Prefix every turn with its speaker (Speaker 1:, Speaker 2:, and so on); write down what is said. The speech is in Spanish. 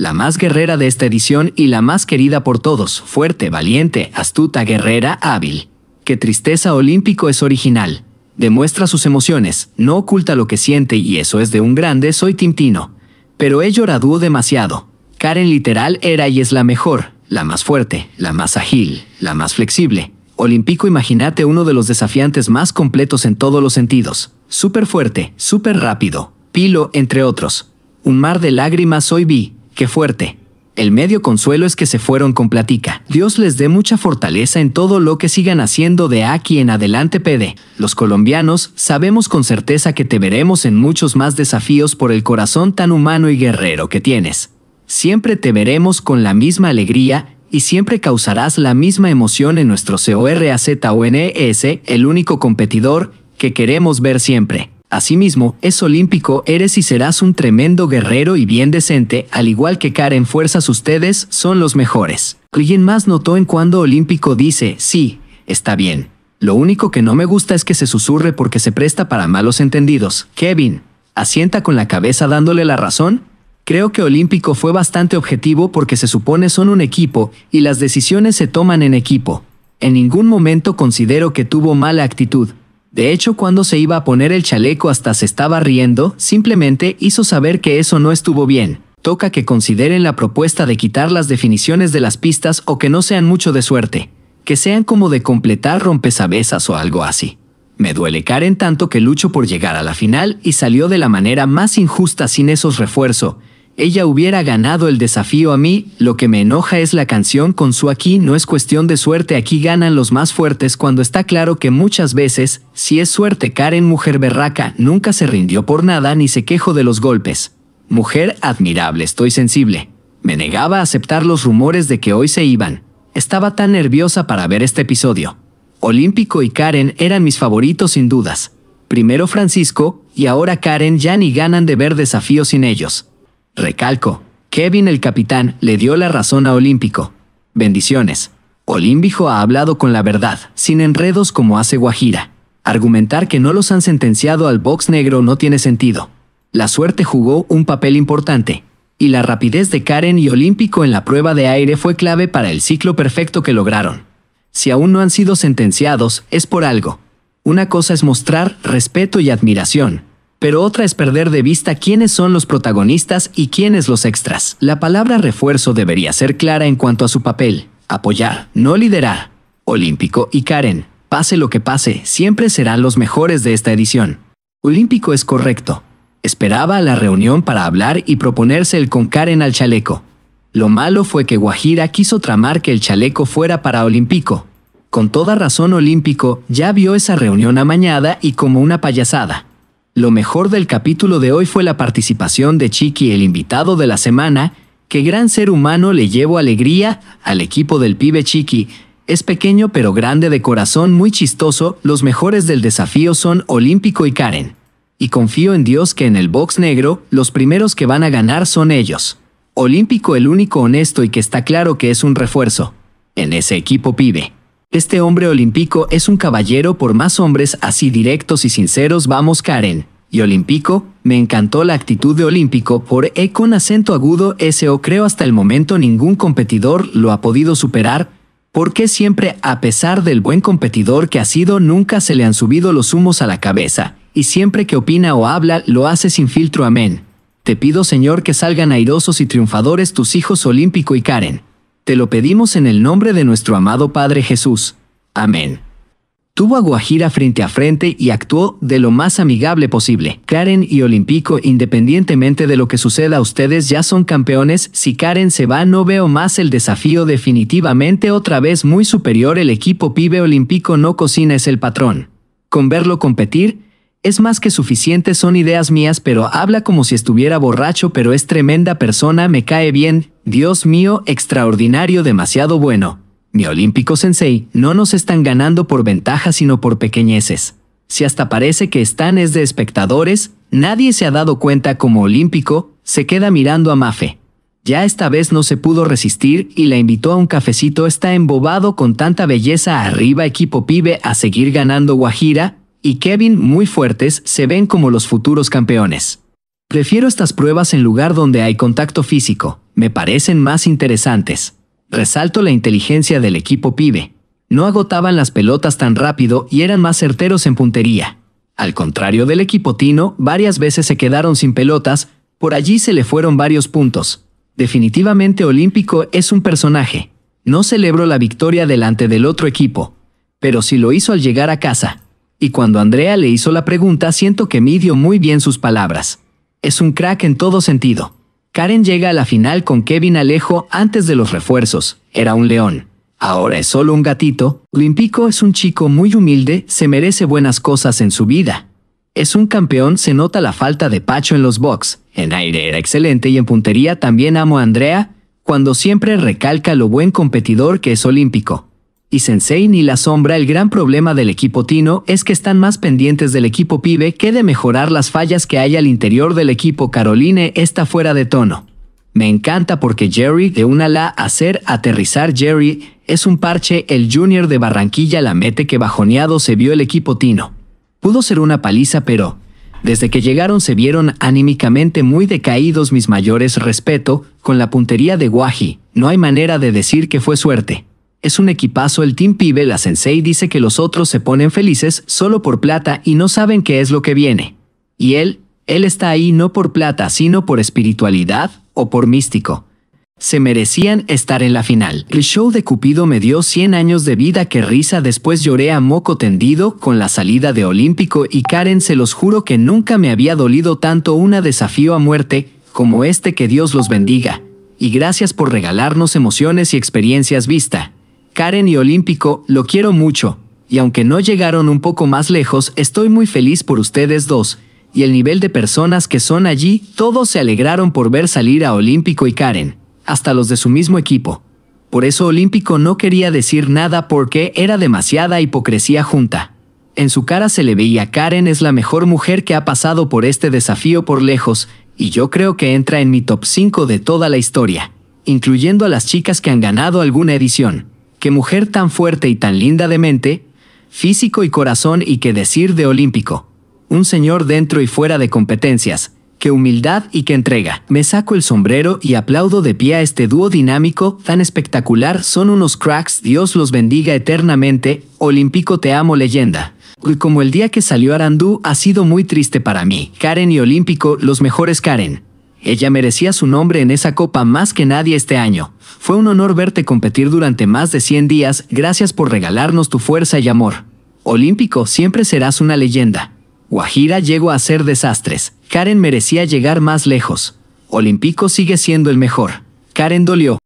Speaker 1: la más guerrera de esta edición y la más querida por todos, fuerte, valiente, astuta, guerrera, hábil. Qué tristeza olímpico es original. Demuestra sus emociones, no oculta lo que siente y eso es de un grande soy Tintino. Pero he llorado demasiado. Karen literal era y es la mejor, la más fuerte, la más ágil, la más flexible. Olímpico imagínate uno de los desafiantes más completos en todos los sentidos. Súper fuerte, súper rápido. Pilo, entre otros. Un mar de lágrimas soy vi, fuerte. El medio consuelo es que se fueron con platica. Dios les dé mucha fortaleza en todo lo que sigan haciendo de aquí en adelante, PD. Los colombianos sabemos con certeza que te veremos en muchos más desafíos por el corazón tan humano y guerrero que tienes. Siempre te veremos con la misma alegría y siempre causarás la misma emoción en nuestro CORAZONES, el único competidor que queremos ver siempre. Asimismo, es olímpico, eres y serás un tremendo guerrero y bien decente, al igual que Karen Fuerzas ustedes son los mejores. Alguien más notó en cuando Olímpico dice, sí, está bien. Lo único que no me gusta es que se susurre porque se presta para malos entendidos. Kevin, asienta con la cabeza dándole la razón. Creo que Olímpico fue bastante objetivo porque se supone son un equipo y las decisiones se toman en equipo. En ningún momento considero que tuvo mala actitud. De hecho, cuando se iba a poner el chaleco hasta se estaba riendo, simplemente hizo saber que eso no estuvo bien. Toca que consideren la propuesta de quitar las definiciones de las pistas o que no sean mucho de suerte, que sean como de completar rompesabezas o algo así. Me duele Karen tanto que lucho por llegar a la final y salió de la manera más injusta sin esos refuerzos, ella hubiera ganado el desafío a mí, lo que me enoja es la canción con su aquí no es cuestión de suerte, aquí ganan los más fuertes cuando está claro que muchas veces, si es suerte, Karen mujer berraca, nunca se rindió por nada ni se quejó de los golpes. Mujer admirable, estoy sensible. Me negaba a aceptar los rumores de que hoy se iban. Estaba tan nerviosa para ver este episodio. Olímpico y Karen eran mis favoritos sin dudas. Primero Francisco y ahora Karen ya ni ganan de ver desafíos sin ellos. Recalco, Kevin el capitán le dio la razón a Olímpico. Bendiciones. Olímpico ha hablado con la verdad, sin enredos como hace Guajira. Argumentar que no los han sentenciado al box negro no tiene sentido. La suerte jugó un papel importante, y la rapidez de Karen y Olímpico en la prueba de aire fue clave para el ciclo perfecto que lograron. Si aún no han sido sentenciados, es por algo. Una cosa es mostrar respeto y admiración, pero otra es perder de vista quiénes son los protagonistas y quiénes los extras. La palabra refuerzo debería ser clara en cuanto a su papel. Apoyar, no liderar. Olímpico y Karen, pase lo que pase, siempre serán los mejores de esta edición. Olímpico es correcto. Esperaba a la reunión para hablar y proponerse el con Karen al chaleco. Lo malo fue que Guajira quiso tramar que el chaleco fuera para Olímpico. Con toda razón Olímpico ya vio esa reunión amañada y como una payasada. Lo mejor del capítulo de hoy fue la participación de Chiqui, el invitado de la semana, que gran ser humano le llevo alegría al equipo del pibe Chiqui. Es pequeño pero grande de corazón, muy chistoso, los mejores del desafío son Olímpico y Karen. Y confío en Dios que en el box negro, los primeros que van a ganar son ellos. Olímpico el único honesto y que está claro que es un refuerzo. En ese equipo pibe. Este hombre olímpico es un caballero por más hombres así directos y sinceros vamos Karen. Y olímpico, me encantó la actitud de olímpico por E con acento agudo o creo hasta el momento ningún competidor lo ha podido superar, porque siempre a pesar del buen competidor que ha sido nunca se le han subido los humos a la cabeza, y siempre que opina o habla lo hace sin filtro amén. Te pido Señor que salgan airosos y triunfadores tus hijos olímpico y Karen. Te lo pedimos en el nombre de nuestro amado Padre Jesús. Amén. Tuvo a Guajira frente a frente y actuó de lo más amigable posible. Karen y Olímpico, independientemente de lo que suceda, ustedes ya son campeones. Si Karen se va, no veo más el desafío definitivamente otra vez muy superior. El equipo pibe Olímpico no cocina es el patrón. Con verlo competir, es más que suficiente, son ideas mías, pero habla como si estuviera borracho, pero es tremenda persona, me cae bien, Dios mío, extraordinario, demasiado bueno. Mi olímpico sensei, no nos están ganando por ventaja sino por pequeñeces. Si hasta parece que están es de espectadores, nadie se ha dado cuenta como olímpico, se queda mirando a Mafe. Ya esta vez no se pudo resistir y la invitó a un cafecito. Está embobado con tanta belleza arriba equipo pibe a seguir ganando Guajira, y Kevin muy fuertes se ven como los futuros campeones. Prefiero estas pruebas en lugar donde hay contacto físico, me parecen más interesantes. Resalto la inteligencia del equipo pibe. No agotaban las pelotas tan rápido y eran más certeros en puntería. Al contrario del equipo Tino, varias veces se quedaron sin pelotas, por allí se le fueron varios puntos. Definitivamente Olímpico es un personaje. No celebro la victoria delante del otro equipo, pero si lo hizo al llegar a casa. Y cuando Andrea le hizo la pregunta, siento que midió muy bien sus palabras. Es un crack en todo sentido. Karen llega a la final con Kevin Alejo antes de los refuerzos. Era un león. Ahora es solo un gatito. Olímpico es un chico muy humilde, se merece buenas cosas en su vida. Es un campeón, se nota la falta de Pacho en los box. En aire era excelente y en puntería también amo a Andrea, cuando siempre recalca lo buen competidor que es Olímpico y Sensei ni la sombra, el gran problema del equipo Tino es que están más pendientes del equipo Pibe que de mejorar las fallas que hay al interior del equipo Caroline está fuera de tono. Me encanta porque Jerry, de una la hacer aterrizar Jerry, es un parche, el junior de Barranquilla la mete que bajoneado se vio el equipo Tino. Pudo ser una paliza pero, desde que llegaron se vieron anímicamente muy decaídos mis mayores respeto, con la puntería de Guaji, no hay manera de decir que fue suerte. Es un equipazo el Team Pibe, la Sensei dice que los otros se ponen felices solo por plata y no saben qué es lo que viene. Y él, él está ahí no por plata, sino por espiritualidad o por místico. Se merecían estar en la final. El show de Cupido me dio 100 años de vida que risa, después lloré a moco tendido con la salida de Olímpico y Karen, se los juro que nunca me había dolido tanto una desafío a muerte como este que Dios los bendiga. Y gracias por regalarnos emociones y experiencias vista. Karen y Olímpico, lo quiero mucho, y aunque no llegaron un poco más lejos, estoy muy feliz por ustedes dos, y el nivel de personas que son allí, todos se alegraron por ver salir a Olímpico y Karen, hasta los de su mismo equipo. Por eso Olímpico no quería decir nada porque era demasiada hipocresía junta. En su cara se le veía Karen es la mejor mujer que ha pasado por este desafío por lejos, y yo creo que entra en mi top 5 de toda la historia, incluyendo a las chicas que han ganado alguna edición. Qué mujer tan fuerte y tan linda de mente, físico y corazón y qué decir de olímpico. Un señor dentro y fuera de competencias, qué humildad y qué entrega. Me saco el sombrero y aplaudo de pie a este dúo dinámico tan espectacular. Son unos cracks, Dios los bendiga eternamente. Olímpico te amo leyenda. Y como el día que salió Arandú ha sido muy triste para mí. Karen y Olímpico, los mejores Karen. Ella merecía su nombre en esa copa más que nadie este año. Fue un honor verte competir durante más de 100 días. Gracias por regalarnos tu fuerza y amor. Olímpico, siempre serás una leyenda. Guajira llegó a hacer desastres. Karen merecía llegar más lejos. Olímpico sigue siendo el mejor. Karen dolió.